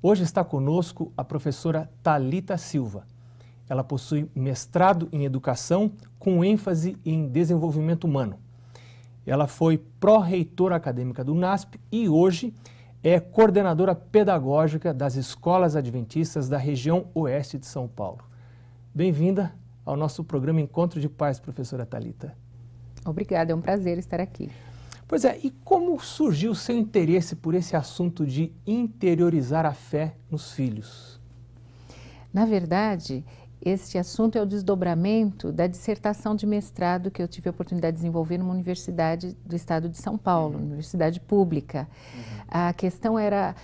Hoje está conosco a professora Talita Silva. Ela possui mestrado em educação com ênfase em desenvolvimento humano. Ela foi pró-reitora acadêmica do NASP e hoje é coordenadora pedagógica das escolas adventistas da região oeste de São Paulo. Bem-vinda ao nosso programa Encontro de Paz, professora Talita. Obrigada, é um prazer estar aqui. Pois é, e como surgiu o seu interesse por esse assunto de interiorizar a fé nos filhos? Na verdade, este assunto é o desdobramento da dissertação de mestrado que eu tive a oportunidade de desenvolver numa universidade do estado de São Paulo, uhum. universidade pública. Uhum. A questão era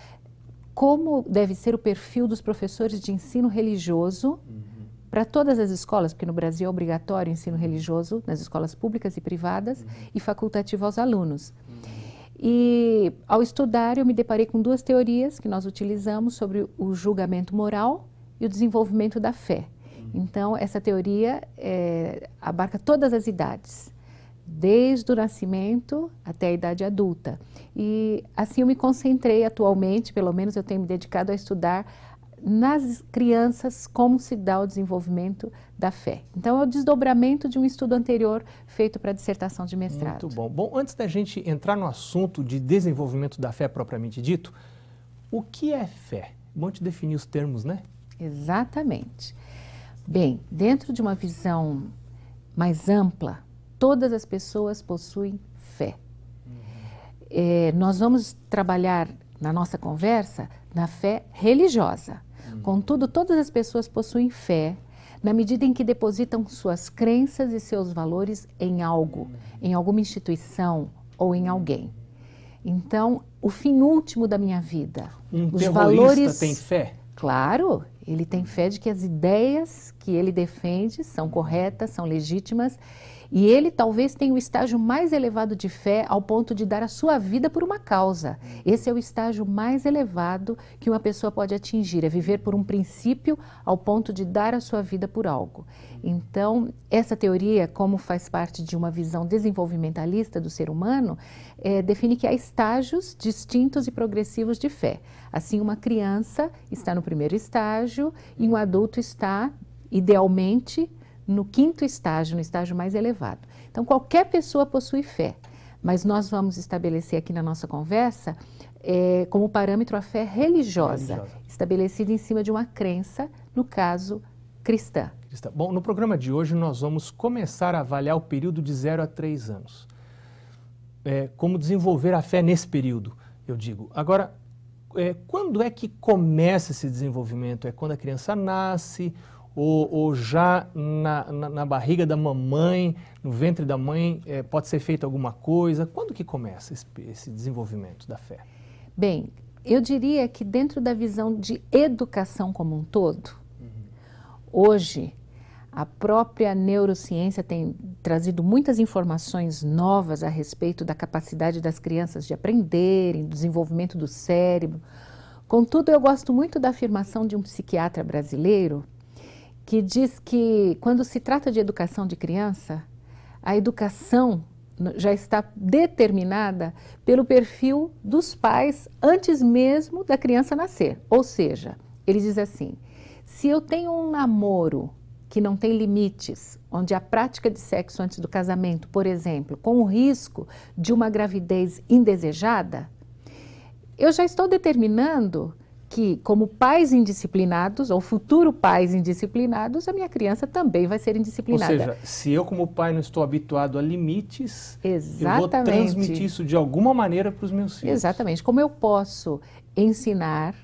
como deve ser o perfil dos professores de ensino religioso. Uhum para todas as escolas, porque no Brasil é obrigatório o ensino religioso nas escolas públicas e privadas uhum. e facultativo aos alunos. Uhum. E ao estudar, eu me deparei com duas teorias que nós utilizamos sobre o julgamento moral e o desenvolvimento da fé. Uhum. Então, essa teoria é, abarca todas as idades desde o nascimento até a idade adulta. E assim eu me concentrei atualmente, pelo menos eu tenho me dedicado a estudar nas crianças como se dá o desenvolvimento da fé. Então, é o desdobramento de um estudo anterior feito para a dissertação de mestrado. Muito bom. Bom, antes da gente entrar no assunto de desenvolvimento da fé propriamente dito, o que é fé? Bom te definir os termos, né? Exatamente. Bem, dentro de uma visão mais ampla, todas as pessoas possuem fé. É, nós vamos trabalhar na nossa conversa na fé religiosa. Contudo, todas as pessoas possuem fé na medida em que depositam suas crenças e seus valores em algo, em alguma instituição ou em alguém. Então, o fim último da minha vida, um os valores tem fé? Claro, ele tem fé de que as ideias que ele defende são corretas, são legítimas e ele talvez tenha o estágio mais elevado de fé ao ponto de dar a sua vida por uma causa. Esse é o estágio mais elevado que uma pessoa pode atingir, é viver por um princípio ao ponto de dar a sua vida por algo. Então, essa teoria, como faz parte de uma visão desenvolvimentalista do ser humano, é, define que há estágios distintos e progressivos de fé. Assim, uma criança está no primeiro estágio e um adulto está, idealmente, no quinto estágio, no estágio mais elevado. Então, qualquer pessoa possui fé, mas nós vamos estabelecer aqui na nossa conversa é, como parâmetro a fé religiosa, religiosa, estabelecida em cima de uma crença, no caso, cristã. Bom, no programa de hoje nós vamos começar a avaliar o período de 0 a 3 anos. É, como desenvolver a fé nesse período, eu digo. Agora, é, quando é que começa esse desenvolvimento? É quando a criança nasce? ou, ou já na, na, na, barriga da mamãe, no ventre da mãe, é, pode ser feita alguma coisa? Quando que começa esse, esse desenvolvimento da fé? Bem, eu diria que dentro da visão de educação como um todo, uhum. hoje a própria neurociência tem trazido muitas informações novas a respeito da capacidade das crianças de aprenderem, do desenvolvimento do cérebro. Contudo, eu gosto muito da afirmação de um psiquiatra brasileiro que diz que quando se trata de educação de criança, a educação já está determinada pelo perfil dos pais antes mesmo da criança nascer. Ou seja, ele diz assim: se eu tenho um namoro que não tem limites, onde a prática de sexo antes do casamento, por exemplo, com o risco de uma gravidez indesejada, eu já estou determinando que, como pais indisciplinados, ou futuro pais indisciplinados, a minha criança também vai ser indisciplinada. Ou seja, se eu, como pai, não estou habituado a limites, Exatamente. eu vou transmitir isso de alguma maneira para os meus filhos. Exatamente. Como eu posso ensinar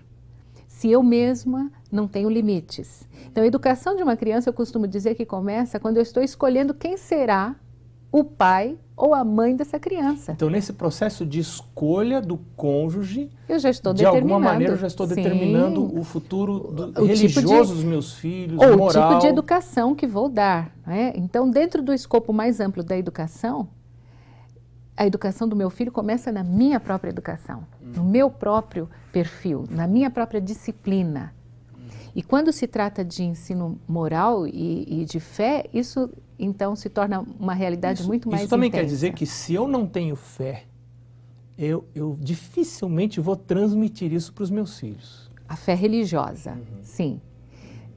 se eu mesma não tenho limites? Então, a educação de uma criança, eu costumo dizer que começa quando eu estou escolhendo quem será o pai ou a mãe dessa criança. Então, nesse processo de escolha do cônjuge, eu já estou de alguma maneira eu já estou Sim. determinando o futuro do, o religioso tipo de, dos meus filhos, ou moral. o tipo de educação que vou dar. Né? Então, dentro do escopo mais amplo da educação, a educação do meu filho começa na minha própria educação, hum. no meu próprio perfil, na minha própria disciplina. Hum. E quando se trata de ensino moral e, e de fé, isso então se torna uma realidade isso, muito mais Isso também intensa. quer dizer que se eu não tenho fé, eu, eu dificilmente vou transmitir isso para os meus filhos. A fé religiosa, uhum. sim.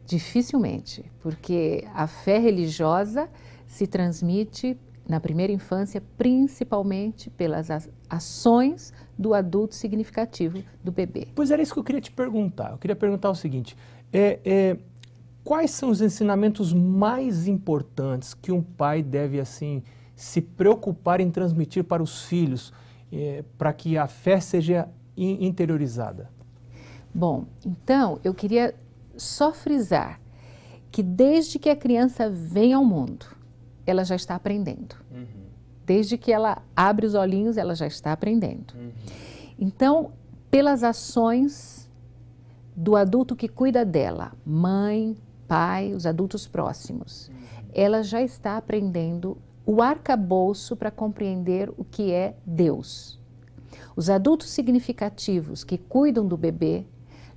Dificilmente, porque a fé religiosa se transmite na primeira infância, principalmente pelas ações do adulto significativo do bebê. Pois era isso que eu queria te perguntar. Eu queria perguntar o seguinte: é, é Quais são os ensinamentos mais importantes que um pai deve assim se preocupar em transmitir para os filhos eh, para que a fé seja interiorizada? Bom, então eu queria só frisar que desde que a criança vem ao mundo, ela já está aprendendo. Uhum. Desde que ela abre os olhinhos, ela já está aprendendo. Uhum. Então, pelas ações do adulto que cuida dela, mãe, pai, os adultos próximos, ela já está aprendendo o arcabouço para compreender o que é Deus. Os adultos significativos que cuidam do bebê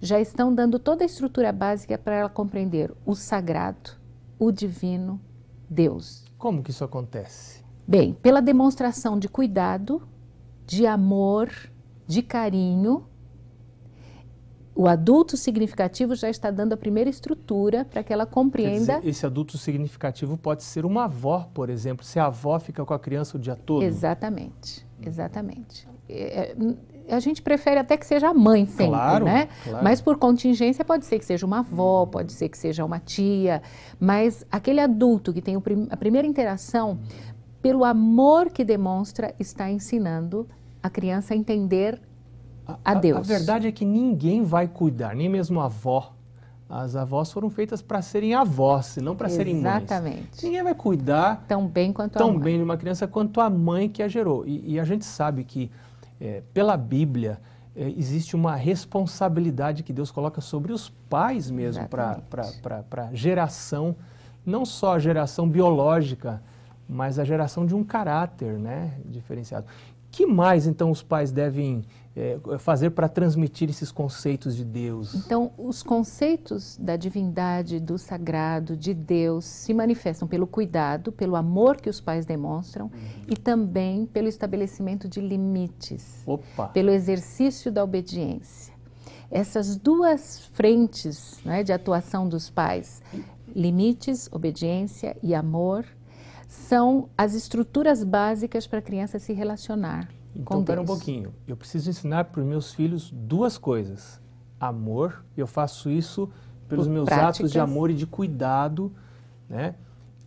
já estão dando toda a estrutura básica para ela compreender o sagrado, o divino, Deus. Como que isso acontece? Bem, pela demonstração de cuidado, de amor, de carinho o adulto significativo já está dando a primeira estrutura para que ela compreenda. Dizer, esse adulto significativo pode ser uma avó, por exemplo, se a avó fica com a criança o dia todo. Exatamente, hum. exatamente. É, é hum, a gente prefere até que seja a mãe sempre, claro, né? Claro. Mas por contingência pode ser que seja uma avó, hum. pode ser que seja uma tia, mas aquele adulto que tem a primeira interação, pelo amor que demonstra, está ensinando a criança a entender a, Deus. A, verdade é que ninguém vai cuidar, nem mesmo a avó. As avós foram feitas para serem avós, não para serem mães. Exatamente. Ninguém vai cuidar tão bem quanto tão a mãe. bem de uma criança quanto a mãe que a gerou. E, e a gente sabe que é, pela Bíblia é, existe uma responsabilidade que Deus coloca sobre os pais mesmo para a geração, não só a geração biológica, mas a geração de um caráter né, diferenciado que mais então os pais devem é, fazer para transmitir esses conceitos de Deus? Então, os conceitos da divindade, do sagrado, de Deus se manifestam pelo cuidado, pelo amor que os pais demonstram uhum. e também pelo estabelecimento de limites, Opa. pelo exercício da obediência. Essas duas frentes né, de atuação dos pais, limites, obediência e amor, são as estruturas básicas para a criança se relacionar então, com Deus. um pouquinho. Eu preciso ensinar para os meus filhos duas coisas: amor. Eu faço isso pelos Por meus práticas. atos de amor e de cuidado, né?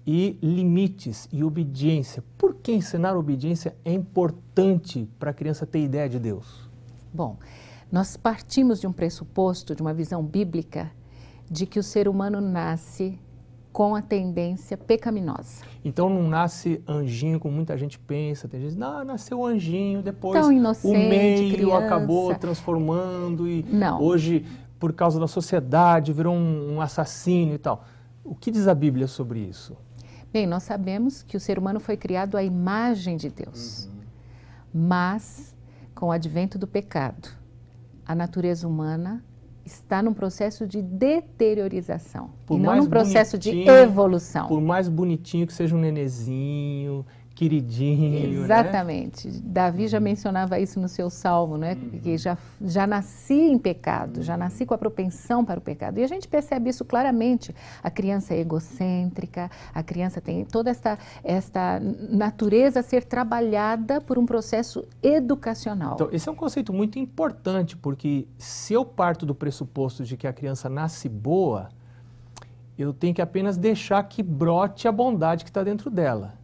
E limites e obediência. Por que ensinar obediência é importante para a criança ter ideia de Deus? Bom, nós partimos de um pressuposto, de uma visão bíblica, de que o ser humano nasce com a tendência pecaminosa. Então não nasce anjinho como muita gente pensa. Tem gente não, nasceu anjinho, depois Tão inocente, o meio criança. acabou transformando e não. hoje, por causa da sociedade, virou um, um assassino e tal. O que diz a Bíblia sobre isso? Bem, nós sabemos que o ser humano foi criado à imagem de Deus, uhum. mas com o advento do pecado, a natureza humana está num processo de deteriorização, por e não num processo de evolução. Por mais bonitinho que seja um nenezinho, queridinho. Né? Exatamente. Né? Davi já uhum. mencionava isso no seu salmo, né? Uhum. Que já, já nasci em pecado, já nasci com a propensão para o pecado. E a gente percebe isso claramente. A criança é egocêntrica, a criança tem toda esta, esta natureza a ser trabalhada por um processo educacional. Então, esse é um conceito muito importante, porque se eu parto do pressuposto de que a criança nasce boa, eu tenho que apenas deixar que brote a bondade que está dentro dela.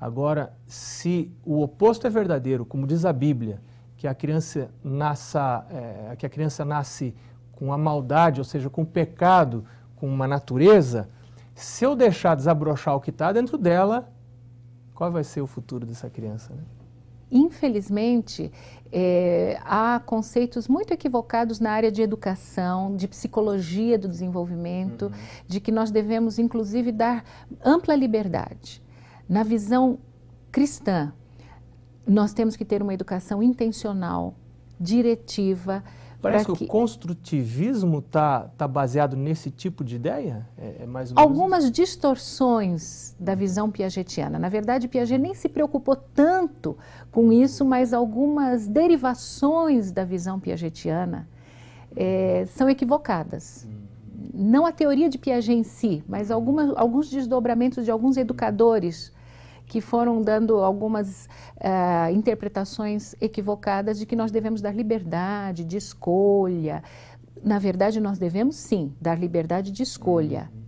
Agora, se o oposto é verdadeiro, como diz a Bíblia, que a criança, é, que a criança nasce com a maldade, ou seja, com o pecado, com uma natureza, se eu deixar desabrochar o que está dentro dela, qual vai ser o futuro dessa criança? Né? Infelizmente, é, há conceitos muito equivocados na área de educação, de psicologia do desenvolvimento, uhum. de que nós devemos, inclusive, dar ampla liberdade. Na visão cristã, nós temos que ter uma educação intencional, diretiva. Parece que, que, o construtivismo está tá baseado nesse tipo de ideia? É, é mais Algumas menos... distorções da visão piagetiana. Na verdade, Piaget nem se preocupou tanto com isso, mas algumas derivações da visão piagetiana é, são equivocadas. Hum. Não a teoria de Piaget em si, mas alguns desdobramentos de alguns educadores que foram dando algumas uh, interpretações equivocadas de que nós devemos dar liberdade de escolha. Na verdade, nós devemos sim dar liberdade de escolha, uhum.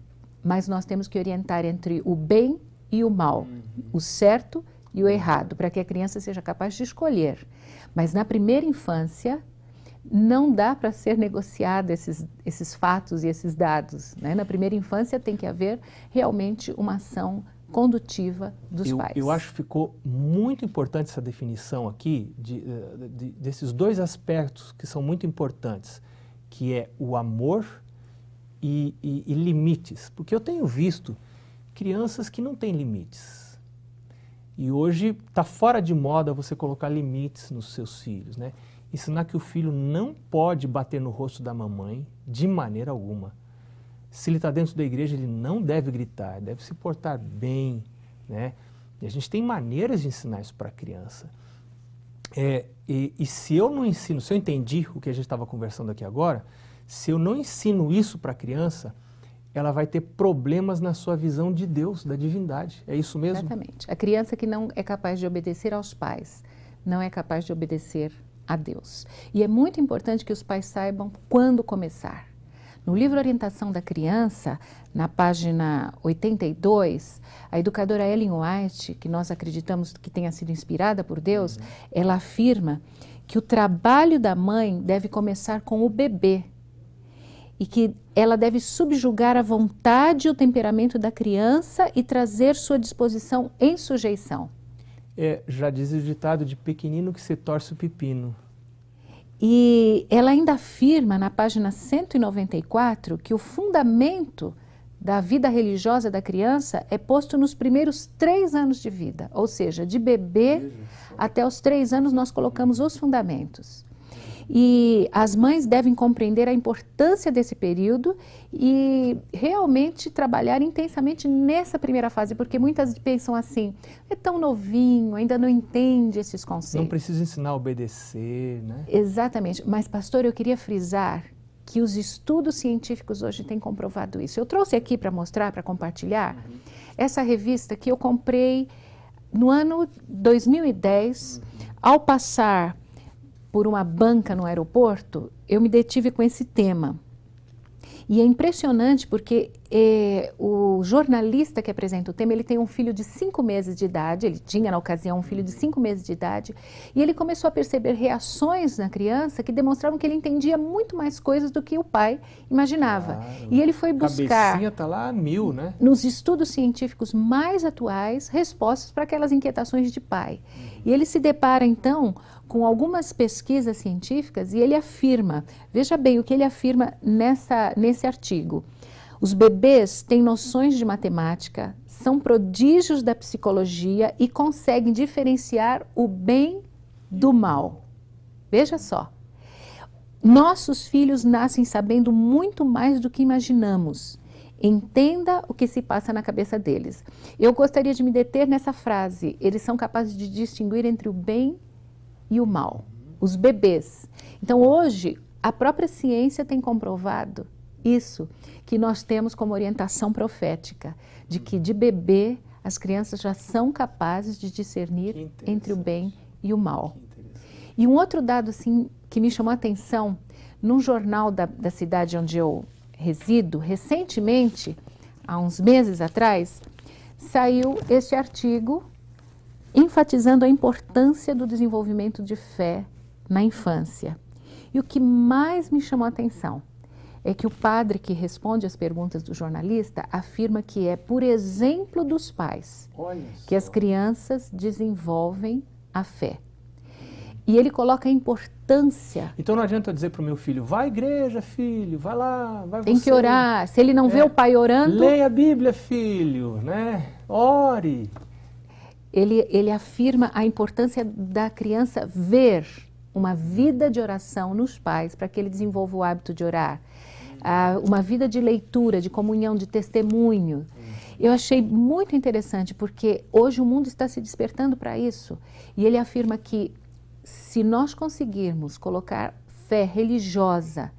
mas nós temos que orientar entre o bem e o mal, uhum. o certo e o errado, para que a criança seja capaz de escolher. Mas na primeira infância, não dá para ser negociado esses, esses fatos e esses dados. Né? Na primeira infância tem que haver realmente uma ação condutiva dos eu, pais. Eu acho que ficou muito importante essa definição aqui eh, de, de, desses dois aspectos que são muito importantes, que é o amor e, e, e limites, porque eu tenho visto crianças que não têm limites. E hoje está fora de moda você colocar limites nos seus filhos, né? Ensinar que o filho não pode bater no rosto da mamãe de maneira alguma se ele está dentro da igreja, ele não deve gritar, deve se portar bem, né? E a gente tem maneiras de ensinar isso para a criança. É, e, e, se eu não ensino, se eu entendi o que a gente estava conversando aqui agora, se eu não ensino isso para a criança, ela vai ter problemas na sua visão de Deus, da divindade. É isso mesmo? Exatamente. A criança que não é capaz de obedecer aos pais, não é capaz de obedecer a Deus. E é muito importante que os pais saibam quando começar. No livro Orientação da Criança, na página 82, a educadora Ellen White, que nós acreditamos que tenha sido inspirada por Deus, uhum. ela afirma que o trabalho da mãe deve começar com o bebê e que ela deve subjugar a vontade e o temperamento da criança e trazer sua disposição em sujeição. É, já diz o ditado de pequenino que se torce o pepino. E ela ainda afirma na página 194 que o fundamento da vida religiosa da criança é posto nos primeiros três anos de vida, ou seja, de bebê até os três anos nós colocamos os fundamentos. E as mães devem compreender a importância desse período e realmente trabalhar intensamente nessa primeira fase, porque muitas pensam assim: é tão novinho, ainda não entende esses conceitos. Não precisa ensinar a obedecer, né? Exatamente. Mas, pastor, eu queria frisar que os estudos científicos hoje têm comprovado isso. Eu trouxe aqui para mostrar, para compartilhar, uhum. essa revista que eu comprei no ano 2010, uhum. ao passar por uma banca no aeroporto, eu me detive com esse tema. E é impressionante porque o jornalista que apresenta o tema, ele tem um filho de cinco meses de idade, ele tinha na ocasião um filho de cinco meses de idade, e ele começou a perceber reações na criança que demonstravam que ele entendia muito mais coisas do que o pai imaginava. Claro. E ele foi buscar... Cabecinha tá lá mil, né? Nos estudos científicos mais atuais, respostas para aquelas inquietações de pai. Uhum. E ele se depara, então, com algumas pesquisas científicas e ele afirma, veja bem o que ele afirma nessa, nesse artigo, os bebês têm noções de matemática, são prodígios da psicologia e conseguem diferenciar o bem do mal. Veja só. Nossos filhos nascem sabendo muito mais do que imaginamos. Entenda o que se passa na cabeça deles. Eu gostaria de me deter nessa frase. Eles são capazes de distinguir entre o bem e o mal. Os bebês. Então, hoje, a própria ciência tem comprovado isso que nós temos como orientação profética, de que de bebê as crianças já são capazes de discernir entre o bem e o mal. E um outro dado assim que me chamou a atenção, num jornal da, da cidade onde eu resido, recentemente, há uns meses atrás, saiu este artigo enfatizando a importância do desenvolvimento de fé na infância. E o que mais me chamou a atenção é que o padre que responde às perguntas do jornalista afirma que é por exemplo dos pais que as crianças desenvolvem a fé. E ele coloca a importância. Então não adianta dizer para o meu filho, vai à igreja, filho, vai lá, vai Tem você. que orar. Se ele não é. vê o pai orando. Leia a Bíblia, filho, né? Ore. Ele, ele afirma a importância da criança ver uma vida de oração nos pais para que ele desenvolva o hábito de orar uma vida de leitura, de comunhão, de testemunho. Eu achei muito interessante porque hoje o mundo está se despertando para isso e ele afirma que se nós conseguirmos colocar fé religiosa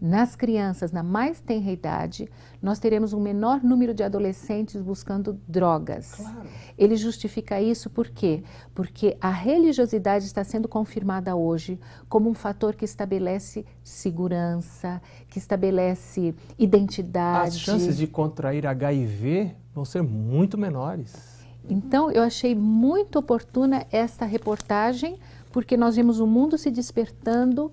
nas crianças, na mais tenra idade, nós teremos um menor número de adolescentes buscando drogas. Claro. Ele justifica isso por quê? Porque a religiosidade está sendo confirmada hoje como um fator que estabelece segurança, que estabelece identidade. As chances de contrair HIV vão ser muito menores. Então, eu achei muito oportuna esta reportagem, porque nós vemos o mundo se despertando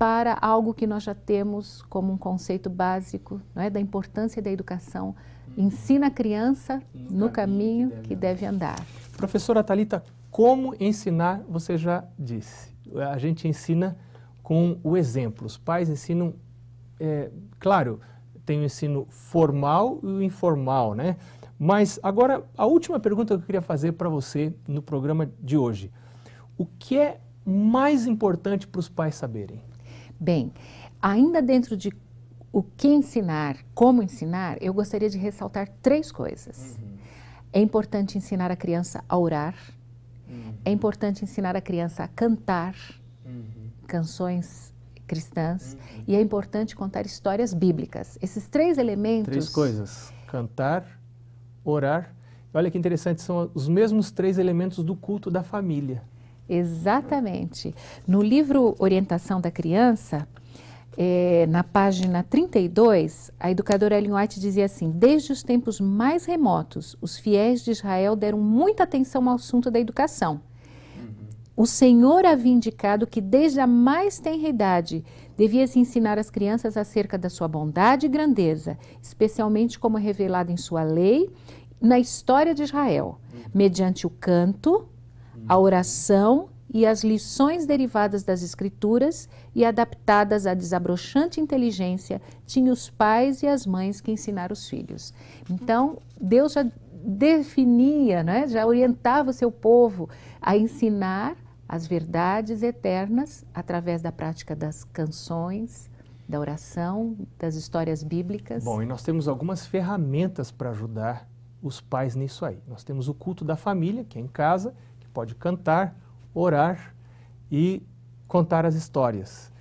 para algo que nós já temos como um conceito básico, não é, da importância da educação. Ensina a criança no, no caminho, caminho, que deve, que deve andar. Professora Talita, como ensinar? Você já disse. A gente ensina com o exemplo. Os pais ensinam, é, claro, tem o ensino formal e o informal, né? Mas agora a última pergunta que eu queria fazer para você no programa de hoje: o que é mais importante para os pais saberem? Bem, ainda dentro de o que ensinar, como ensinar, eu gostaria de ressaltar três coisas. Uhum. É importante ensinar a criança a orar, uhum. é importante ensinar a criança a cantar uhum. canções cristãs uhum. e é importante contar histórias bíblicas. Esses três elementos. Três coisas: cantar, orar. Olha que interessante, são os mesmos três elementos do culto da família. Exatamente. No livro Orientação da Criança, é, na página 32, a educadora Ellen White dizia assim: Desde os tempos mais remotos, os fiéis de Israel deram muita atenção ao assunto da educação. Uhum. O Senhor havia indicado que desde a mais tenra idade devia-se ensinar as crianças acerca da sua bondade e grandeza, especialmente como é revelado em sua lei, na história de Israel, uhum. mediante o canto, a oração e as lições derivadas das escrituras e adaptadas à desabrochante inteligência tinham os pais e as mães que ensinar os filhos. Então, Deus já definia, né, já orientava o seu povo a ensinar as verdades eternas através da prática das canções, da oração, das histórias bíblicas. Bom, e nós temos algumas ferramentas para ajudar os pais nisso aí. Nós temos o culto da família, que é em casa, pode cantar, orar e contar as histórias.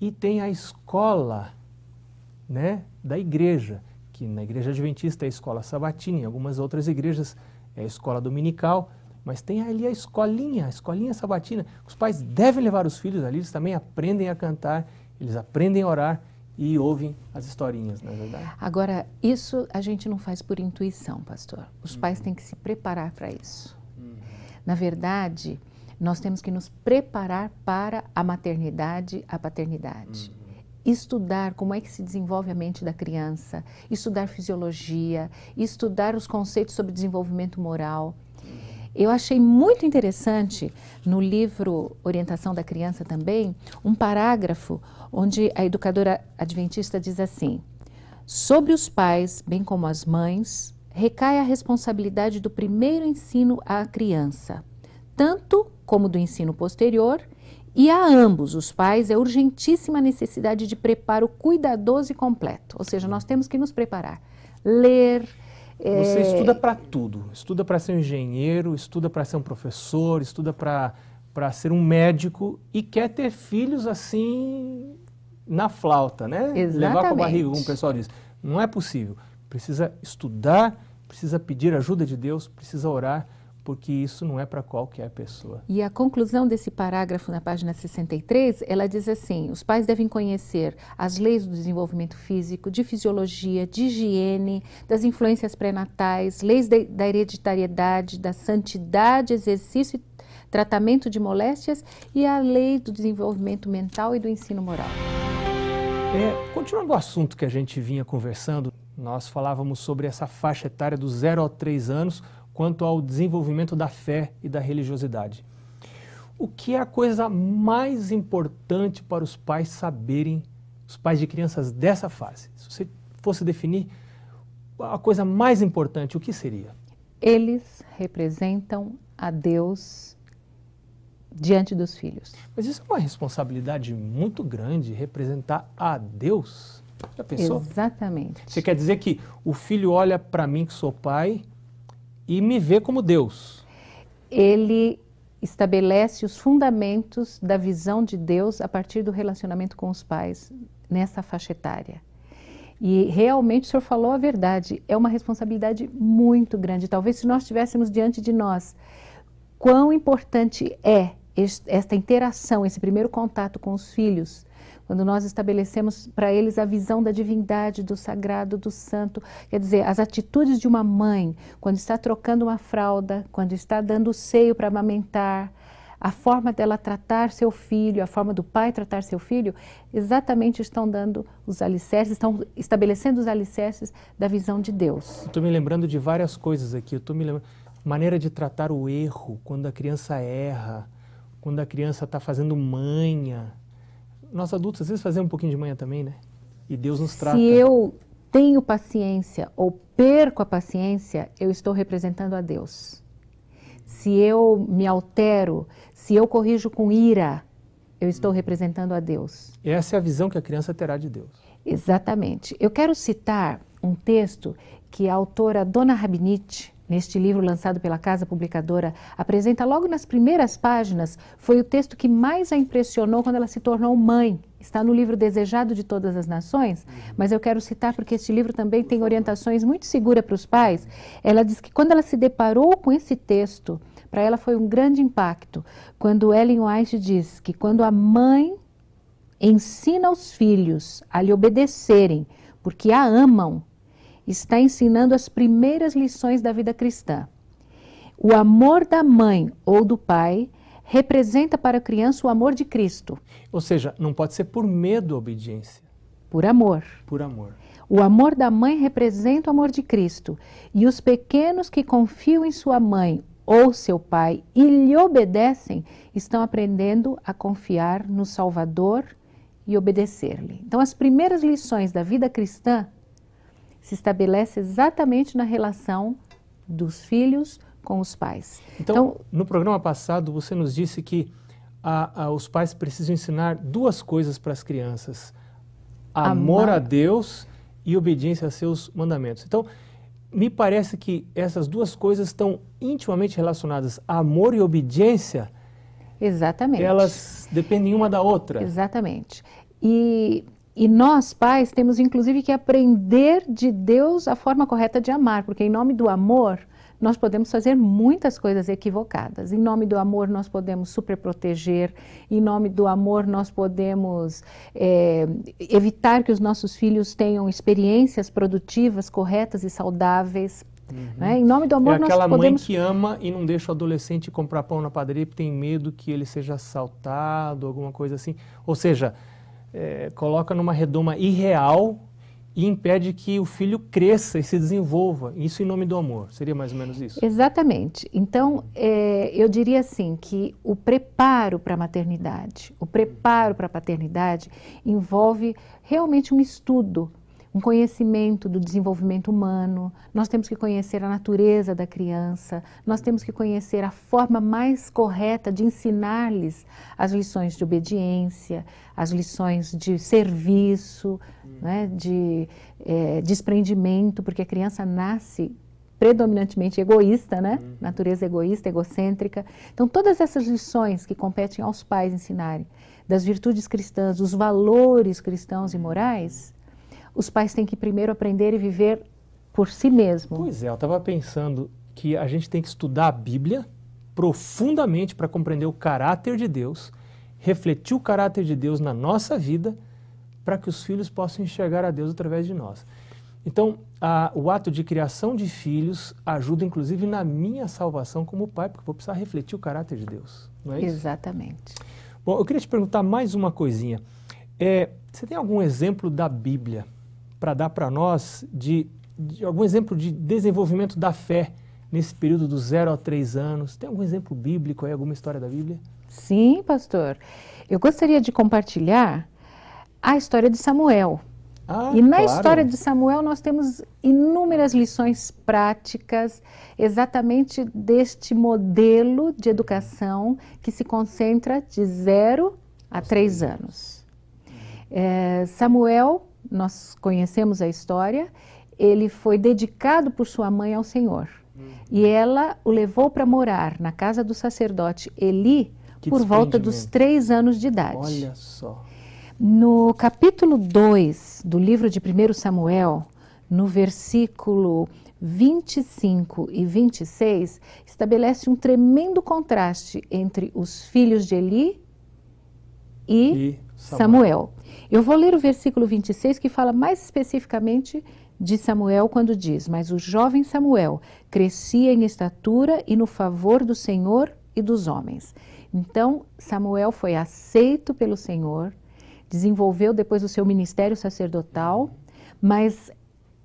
E tem a escola né, da igreja, que na igreja adventista é a escola sabatina, em algumas outras igrejas é a escola dominical, mas tem ali a escolinha, a escolinha sabatina. Os pais devem levar os filhos ali, eles também aprendem a cantar, eles aprendem a orar e ouvem as historinhas, na é verdade. Agora, isso a gente não faz por intuição, pastor. Os pais têm que se preparar para isso. Na verdade, nós temos que nos preparar para a maternidade, a paternidade. Uhum. estudar como é que se desenvolve a mente da criança, estudar fisiologia, estudar os conceitos sobre desenvolvimento moral. Eu achei muito interessante no livro Orientação da Criança também, um parágrafo onde a educadora adventista diz assim: Sobre os pais, bem como as mães, recai a responsabilidade do primeiro ensino à criança, tanto como do ensino posterior, e a ambos os pais é urgentíssima necessidade de preparo cuidadoso e completo. Ou seja, nós temos que nos preparar, ler. É, Você estuda para tudo. Estuda para ser um engenheiro, estuda para ser um professor, estuda para ser um médico e quer ter filhos assim na flauta, né? Exatamente. Levar com a barriga, como o pessoal diz. Não é possível precisa estudar, precisa pedir ajuda de Deus, precisa orar, porque isso não é para qualquer pessoa. E a conclusão desse parágrafo na página 63, ela diz assim: os pais devem conhecer as leis do desenvolvimento físico, de fisiologia, de higiene, das influências pré-natais, leis de, da hereditariedade, da santidade, exercício e tratamento de moléstias e a lei do desenvolvimento mental e do ensino moral. É, continuando o assunto que a gente vinha conversando, nós falávamos sobre essa faixa etária dos 0 a 3 anos quanto ao desenvolvimento da fé e da religiosidade. O que é a coisa mais importante para os pais saberem, os pais de crianças dessa fase? Se você fosse definir a coisa mais importante, o que seria? Eles representam a Deus diante dos filhos. Mas isso é uma responsabilidade muito grande representar a Deus. Já pensou? Exatamente. Você quer dizer que o filho olha para mim que sou pai e me vê como Deus. Ele estabelece os fundamentos da visão de Deus a partir do relacionamento com os pais nessa faixa etária. E realmente o senhor falou a verdade, é uma responsabilidade muito grande. Talvez se nós tivéssemos diante de nós quão importante é este, esta interação, esse primeiro contato com os filhos, quando nós estabelecemos para eles a visão da divindade, do sagrado, do santo, quer dizer, as atitudes de uma mãe, quando está trocando uma fralda, quando está dando o seio para amamentar, a forma dela tratar seu filho, a forma do pai tratar seu filho, exatamente estão dando os alicerces, estão estabelecendo os alicerces da visão de Deus. Estou me lembrando de várias coisas aqui. Estou me lembrando maneira de tratar o erro quando a criança erra, quando a criança está fazendo manha. Nós adultos às vezes fazemos um pouquinho de manha também, né? E Deus nos trata. Se eu tenho paciência ou perco a paciência, eu estou representando a Deus. Se eu me altero, se eu corrijo com ira, eu estou hum. representando a Deus. Essa é a visão que a criança terá de Deus. Exatamente. Eu quero citar um texto que a autora Dona Rabinite Neste livro, lançado pela Casa Publicadora, apresenta logo nas primeiras páginas, foi o texto que mais a impressionou quando ela se tornou mãe. Está no livro Desejado de Todas as Nações, mas eu quero citar porque este livro também tem orientações muito seguras para os pais. Ela diz que quando ela se deparou com esse texto, para ela foi um grande impacto. Quando Ellen White diz que quando a mãe ensina os filhos a lhe obedecerem, porque a amam, está ensinando as primeiras lições da vida cristã. O amor da mãe ou do pai representa para a criança o amor de Cristo. Ou seja, não pode ser por medo a obediência. Por amor. Por amor. O amor da mãe representa o amor de Cristo. E os pequenos que confiam em sua mãe ou seu pai e lhe obedecem, estão aprendendo a confiar no Salvador e obedecer-lhe. Então, as primeiras lições da vida cristã se estabelece exatamente na relação dos filhos com os pais. Então, então no programa passado, você nos disse que a, a, os pais precisam ensinar duas coisas para as crianças: amor, amor a Deus e obediência a seus mandamentos. Então, me parece que essas duas coisas estão intimamente relacionadas. Amor e obediência. Exatamente. Elas dependem uma da outra. Exatamente. E e nós, pais, temos inclusive que aprender de Deus a forma correta de amar, porque em nome do amor nós podemos fazer muitas coisas equivocadas. Em nome do amor nós podemos superproteger, em nome do amor nós podemos é, evitar que os nossos filhos tenham experiências produtivas, corretas e saudáveis. Uhum. Né? Em nome do amor, é nós aquela mãe que ama e não deixa o adolescente comprar pão na padaria porque tem medo que ele seja assaltado, alguma coisa assim. Ou seja, é, coloca numa redoma irreal e impede que o filho cresça e se desenvolva. Isso em nome do amor. Seria mais ou menos isso? Exatamente. Então, é, eu diria assim que o preparo para a maternidade, o preparo para a paternidade envolve realmente um estudo um conhecimento do desenvolvimento humano, nós temos que conhecer a natureza da criança, nós temos que conhecer a forma mais correta de ensinar-lhes as lições de obediência, as lições de serviço, hum. né, de é, desprendimento, porque a criança nasce predominantemente egoísta, né? Uhum. Natureza egoísta, egocêntrica. Então, todas essas lições que competem aos pais ensinarem, das virtudes cristãs, dos valores cristãos e morais, os pais têm que primeiro aprender e viver por si mesmo. Pois é, eu estava pensando que a gente tem que estudar a Bíblia profundamente para compreender o caráter de Deus, refletir o caráter de Deus na nossa vida, para que os filhos possam enxergar a Deus através de nós. Então, a, o ato de criação de filhos ajuda inclusive na minha salvação como pai, porque vou precisar refletir o caráter de Deus, não é isso? Exatamente. Bom, eu queria te perguntar mais uma coisinha. É, você tem algum exemplo da Bíblia para dar para nós de, de, algum exemplo de desenvolvimento da fé nesse período do zero a três anos? Tem algum exemplo bíblico aí, alguma história da Bíblia? Sim, pastor. Eu gostaria de compartilhar a história de Samuel. Ah, e na claro. história de Samuel nós temos inúmeras lições práticas exatamente deste modelo de educação que se concentra de zero a três anos. É, Samuel nós conhecemos a história, ele foi dedicado por sua mãe ao Senhor. Uhum. E ela o levou para morar na casa do sacerdote Eli que por volta dos três anos de idade. Olha só. No capítulo 2 do livro de 1 Samuel, no versículo 25 e 26, estabelece um tremendo contraste entre os filhos de Eli e, e Samuel. Samuel. Eu vou ler o versículo 26 que fala mais especificamente de Samuel quando diz: Mas o jovem Samuel crescia em estatura e no favor do Senhor e dos homens. Então, Samuel foi aceito pelo Senhor, desenvolveu depois o seu ministério sacerdotal, mas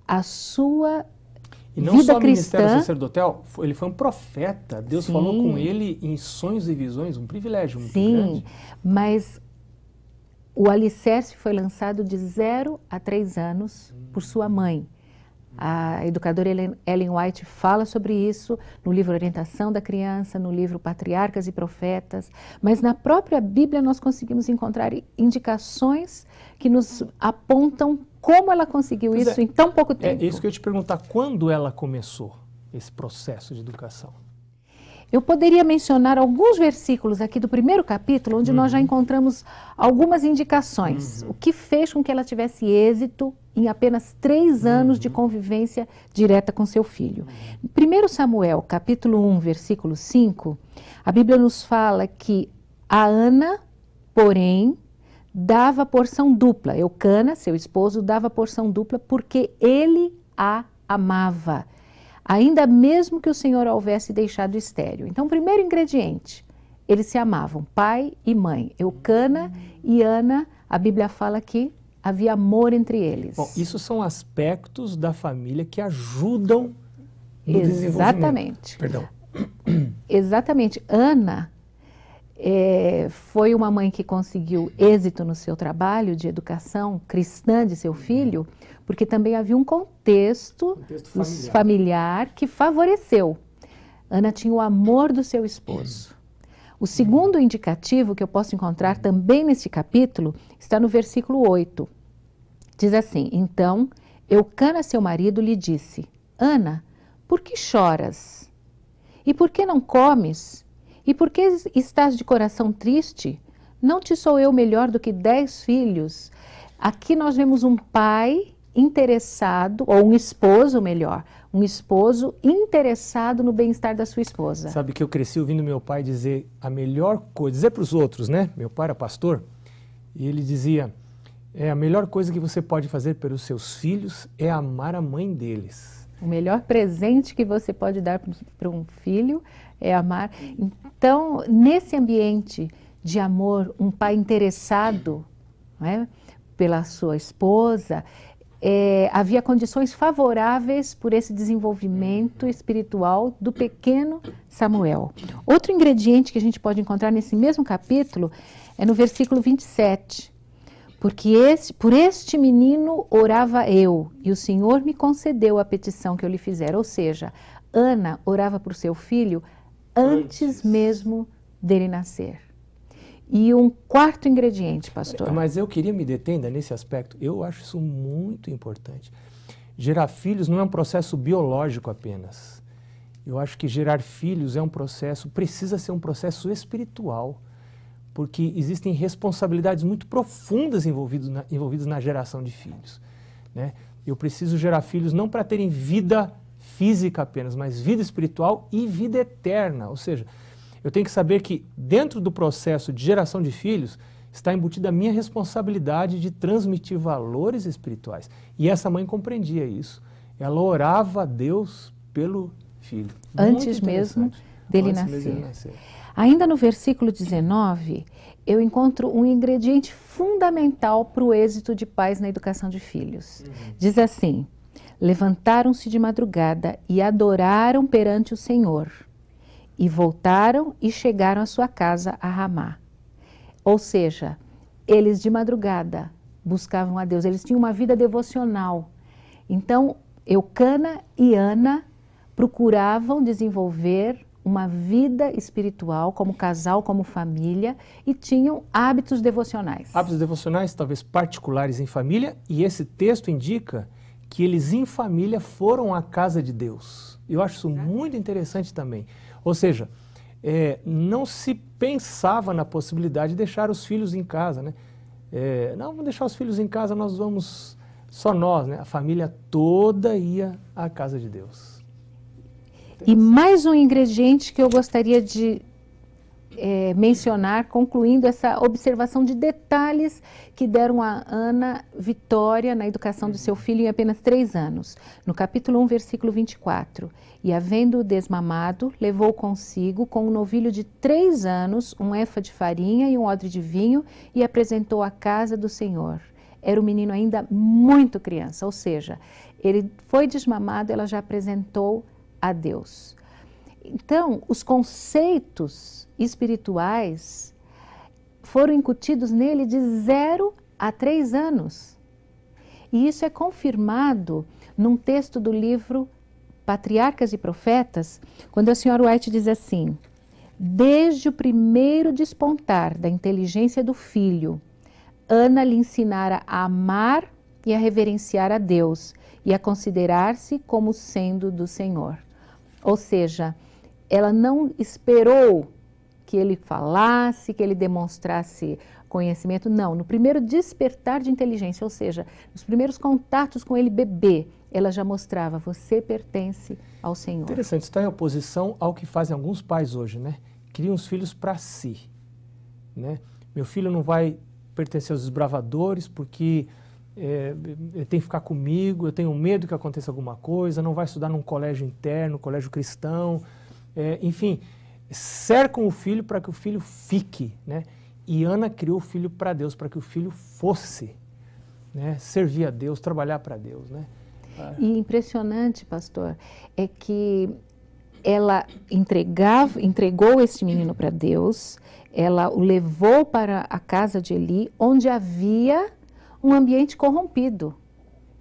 a sua e não vida só cristã, ministério sacerdotal, ele foi um profeta. Deus sim, falou com ele em sonhos e visões, um privilégio muito sim, grande. Sim, mas o alicerce foi lançado de 0 a 3 anos por sua mãe. A educadora Ellen White fala sobre isso no livro Orientação da Criança, no livro Patriarcas e Profetas, mas na própria Bíblia nós conseguimos encontrar indicações que nos apontam como ela conseguiu pois isso é, em tão pouco tempo. É, é isso que eu ia te perguntar, quando ela começou esse processo de educação? Eu poderia mencionar alguns versículos aqui do primeiro capítulo, onde uhum. nós já uhum. encontramos algumas indicações, uhum. o que fez com que ela tivesse êxito em apenas três anos de uhum. convivência direta com seu filho. 1 Samuel, capítulo 1, versículo 5, a Bíblia nos fala que a Ana, porém, dava porção dupla. Eucana, seu esposo, dava porção dupla porque ele a amava ainda mesmo que o Senhor a houvesse deixado estéreo. Então, primeiro ingrediente, eles se amavam, pai e mãe. Eucana e Ana, a Bíblia fala que havia amor entre eles. Bom, isso são aspectos da família que ajudam no Exatamente. Perdão. Exatamente. Ana é, foi uma mãe que conseguiu êxito no seu trabalho de educação cristã de seu filho, porque também havia um contexto, contexto familiar. familiar. que favoreceu. Ana tinha o amor do seu esposo. O segundo indicativo que eu posso encontrar também neste capítulo está no versículo 8. Diz assim: Então Eucana, seu marido, lhe disse: Ana, por que choras? E por que não comes? E por que estás de coração triste? Não te sou eu melhor do que dez filhos? Aqui nós vemos um pai interessado, ou um esposo, melhor, um esposo interessado no bem-estar da sua esposa. Sabe que eu cresci ouvindo meu pai dizer a melhor coisa, dizer para os outros, né? Meu pai era pastor, e ele dizia: é a melhor coisa que você pode fazer pelos seus filhos é amar a mãe deles. O melhor presente que você pode dar para um filho é amar. Então, nesse ambiente de amor, um pai interessado, né? pela sua esposa, é, havia condições favoráveis por esse desenvolvimento uhum. espiritual do pequeno Samuel. Outro ingrediente que a gente pode encontrar nesse mesmo capítulo é no versículo 27. Porque este, por este menino orava eu, e o Senhor me concedeu a petição que eu lhe fizera. Ou seja, Ana orava por seu filho antes, antes. mesmo dele nascer. E um quarto ingrediente, pastor. Mas eu queria me detender nesse aspecto. Eu acho isso muito importante. Gerar filhos não é um processo biológico apenas. Eu acho que gerar filhos é um processo, precisa ser um processo espiritual, porque existem responsabilidades muito profundas envolvidas na, envolvidas na geração de filhos. Né? Eu preciso gerar filhos não para terem vida física apenas, mas vida espiritual e vida eterna. Ou seja, eu tenho que saber que dentro do processo de geração de filhos está embutida a minha responsabilidade de transmitir valores espirituais. E essa mãe compreendia isso. Ela orava a Deus pelo filho. Antes mesmo dele Antes nascer. Mesmo nascer. Ainda no versículo 19, eu encontro um ingrediente fundamental para o êxito de pais na educação de filhos. Uhum. Diz assim: Levantaram-se de madrugada e adoraram perante o Senhor. E voltaram e chegaram à sua casa a Ramá. Ou seja, eles de madrugada buscavam a Deus, eles tinham uma vida devocional. Então, Eucana e Ana procuravam desenvolver uma vida espiritual como casal, como família e tinham hábitos devocionais. Hábitos devocionais talvez particulares em família e esse texto indica que eles em família foram à casa de Deus. Eu acho isso muito interessante também. Ou seja, é, não se pensava na possibilidade de deixar os filhos em casa, né? É, não, vamos deixar os filhos em casa, nós vamos só nós, né? A família toda ia à casa de Deus. E mais um ingrediente que eu gostaria de é, mencionar, concluindo essa observação de detalhes que deram a Ana vitória na educação do seu filho em apenas três anos. No capítulo 1, versículo 24. E havendo desmamado, levou consigo, com um novilho de três anos, um efa de farinha e um odre de vinho, e apresentou à casa do Senhor. Era o um menino ainda muito criança, ou seja, ele foi desmamado, ela já apresentou a Deus. Então, os conceitos espirituais foram incutidos nele de zero a três anos. E isso é confirmado num texto do livro Patriarcas e Profetas, quando a senhora White diz assim: Desde o primeiro despontar da inteligência do filho, Ana lhe ensinara a amar e a reverenciar a Deus e a considerar-se como sendo do Senhor. Ou seja, ela não esperou que ele falasse, que ele demonstrasse conhecimento, não. No primeiro despertar de inteligência, ou seja, nos primeiros contatos com ele bebê, ela já mostrava, você pertence ao Senhor. Interessante, está em oposição ao que fazem alguns pais hoje, né? Criam os filhos para si, né? Meu filho não vai pertencer aos desbravadores porque é, ele tem que ficar comigo, eu tenho medo que aconteça alguma coisa, não vai estudar num colégio interno, colégio cristão, é, enfim, cercam o filho para que o filho fique, né? E Ana criou o filho para Deus, para que o filho fosse, né? Servir a Deus, trabalhar para Deus, né? Ah. E impressionante, pastor, é que ela entregava, entregou este menino para Deus, ela o levou para a casa de Eli, onde havia um ambiente corrompido.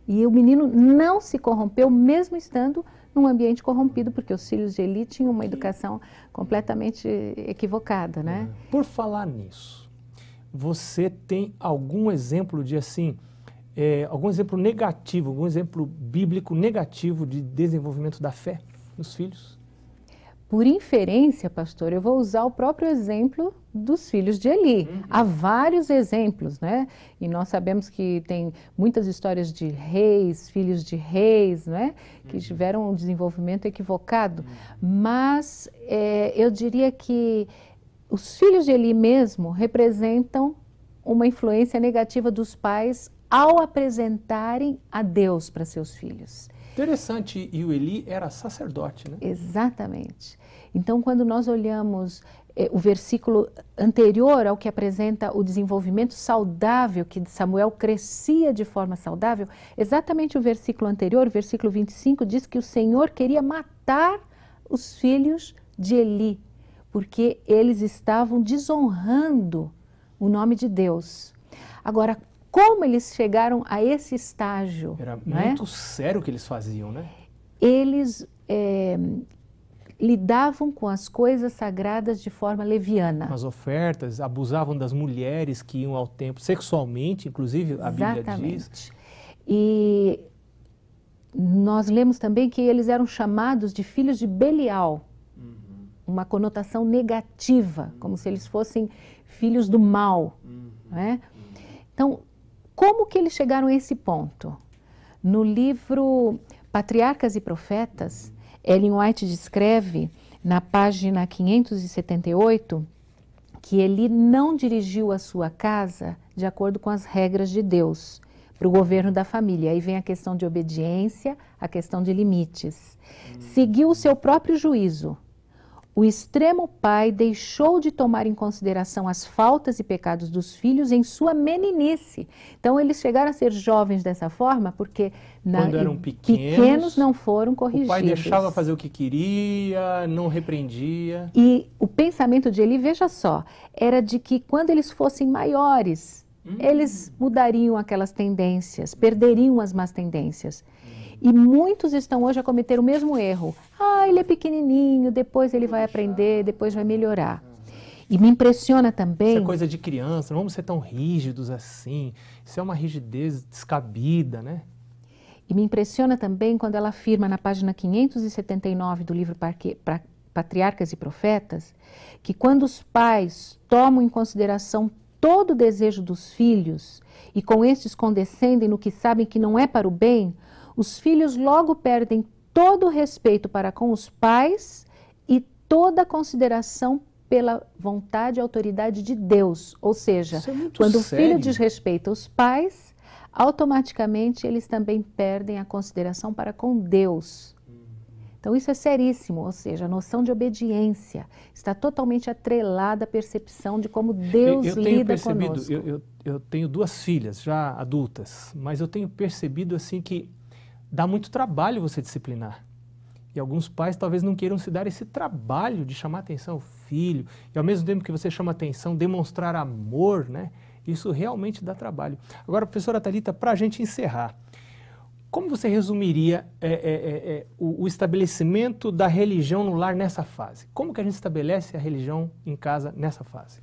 E o menino não se corrompeu, mesmo estando num ambiente corrompido, porque os filhos de elite tinham uma educação completamente equivocada, né? É. Por falar nisso, você tem algum exemplo de assim, é, algum exemplo negativo, algum exemplo bíblico negativo de desenvolvimento da fé nos filhos? Por inferência, pastor, eu vou usar o próprio exemplo dos filhos de Eli. Uhum. Há vários exemplos, né? E nós sabemos que tem muitas histórias de reis, filhos de reis, né? Que uhum. tiveram um desenvolvimento equivocado. Uhum. Mas é, eu diria que os filhos de Eli mesmo representam uma influência negativa dos pais ao apresentarem a Deus para seus filhos. Interessante, e o Eli era sacerdote, né? Exatamente. Então, quando nós olhamos eh, o versículo anterior ao que apresenta o desenvolvimento saudável, que Samuel crescia de forma saudável, exatamente o versículo anterior, versículo 25, diz que o Senhor queria matar os filhos de Eli, porque eles estavam desonrando o nome de Deus. Agora, como eles chegaram a esse estágio. Era é? muito sério o que eles faziam, né? Eles é, lidavam com as coisas sagradas de forma leviana. As ofertas, abusavam das mulheres que iam ao templo, sexualmente, inclusive, a Exatamente. Bíblia diz. E nós lemos também que eles eram chamados de filhos de Belial. Uhum. Uma conotação negativa, uhum. como se eles fossem filhos do mal. Uhum. Né? Então, como que eles chegaram a esse ponto? No livro Patriarcas e Profetas, Ellen White descreve na página 578 que ele não dirigiu a sua casa de acordo com as regras de Deus para o governo da família. Aí vem a questão de obediência, a questão de limites. Seguiu o seu próprio juízo o extremo pai deixou de tomar em consideração as faltas e pecados dos filhos em sua meninice. Então, eles chegaram a ser jovens dessa forma porque na, quando eram pequenos, pequenos não foram corrigidos. O pai deixava fazer o que queria, não repreendia. E o pensamento de Eli, veja só, era de que quando eles fossem maiores, hum. eles mudariam aquelas tendências, perderiam as más tendências. Hum. E muitos estão hoje a cometer o mesmo erro. Ah, ele é pequenininho, depois ele vai aprender, depois vai melhorar. E me impressiona também. Isso é coisa de criança, não vamos ser tão rígidos assim. Isso é uma rigidez descabida, né? E me impressiona também quando ela afirma na página 579 do livro Patriarcas e Profetas que quando os pais tomam em consideração todo o desejo dos filhos e com estes condescendem no que sabem que não é para o bem, os filhos logo perdem todo o respeito para com os pais e toda a consideração pela vontade e autoridade de Deus. Ou seja, é quando sério. o filho desrespeita os pais, automaticamente eles também perdem a consideração para com Deus. Então, isso é seríssimo, ou seja, a noção de obediência está totalmente atrelada à percepção de como Deus eu, eu tenho lida percebido, conosco. Eu, eu, eu tenho duas filhas já adultas, mas eu tenho percebido assim que dá muito trabalho você disciplinar. E alguns pais talvez não queiram se dar esse trabalho de chamar atenção ao filho, e ao mesmo tempo que você chama atenção, demonstrar amor, né? Isso realmente dá trabalho. Agora, professora Thalita, para a gente encerrar, como você resumiria é, é, é, é, o, o, estabelecimento da religião no lar nessa fase? Como que a gente estabelece a religião em casa nessa fase?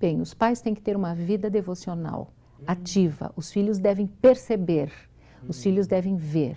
Bem, os pais têm que ter uma vida devocional hum. ativa. Os filhos devem perceber, hum. os filhos devem ver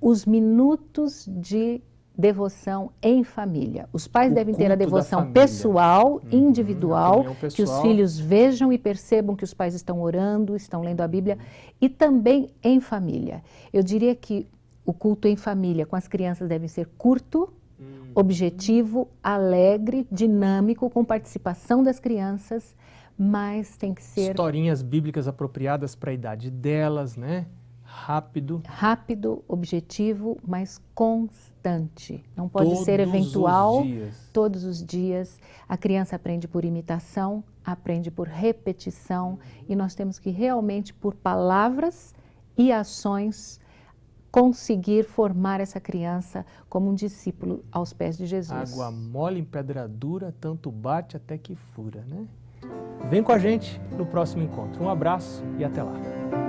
os minutos de devoção em família. Os pais o devem ter a devoção pessoal, uhum. individual, pessoal. que os filhos vejam e percebam que os pais estão orando, estão lendo a Bíblia, e também em família. Eu diria que o culto em família com as crianças deve ser curto, uhum. objetivo, alegre, dinâmico, com participação das crianças, mas tem que ser historinhas bíblicas apropriadas para a idade delas, né? Rápido. Rápido, objetivo, mas constante. Não pode todos ser eventual. Os dias. Todos os dias. A criança aprende por imitação, aprende por repetição. E nós temos que realmente, por palavras e ações, conseguir formar essa criança como um discípulo aos pés de Jesus. Água mole em pedra dura, tanto bate até que fura, né? Vem com a gente no próximo encontro. Um abraço e até lá.